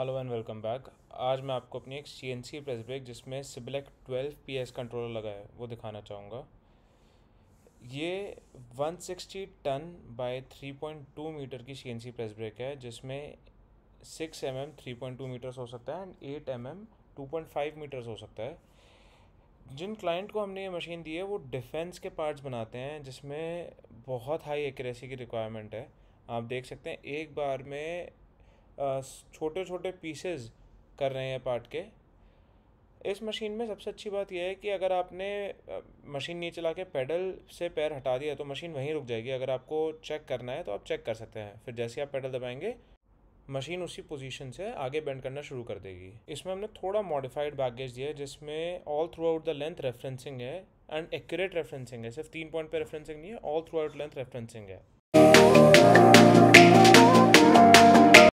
hello and welcome back आज मैं आपको अपनी एक C N C press brake जिसमें Cybelec twelve P S controller लगा है वो दिखाना चाहूँगा ये 160 टन बाय 3.2 मीटर की C N C press brake है जिसमें 6 M M three point two metres हो सकता है and eight M M two point five metres हो सकता है जिन क्लाइंट को हमने ये मशीन दी है वो डिफेंस के पार्ट्स बनाते हैं जिसमें बहुत हाई एक्यूरेसी की रिक्वायरमेंट है आप देख सकते हैं एक बार में छोटे छोटे पीसेज कर रहे हैं पार्ट के इस मशीन में सबसे अच्छी बात यह है कि अगर आपने मशीन नहीं चला के पेडल से पैर हटा दिया तो मशीन वहीं रुक जाएगी अगर आपको चेक करना है तो आप चेक कर सकते हैं फिर जैसे आप पेडल दबाएंगे मशीन उसी पोजीशन से आगे बेंड करना शुरू कर देगी इसमें हमने थोड़ा मॉडिफाइड बैगेज दिया है जिसमें all throughout the length referencing है एंड एक्यूरेट रेफरेंसिंग है सिर्फ तीन पॉइंट पर रेफरेंसिंग नहीं है all throughout length referencing है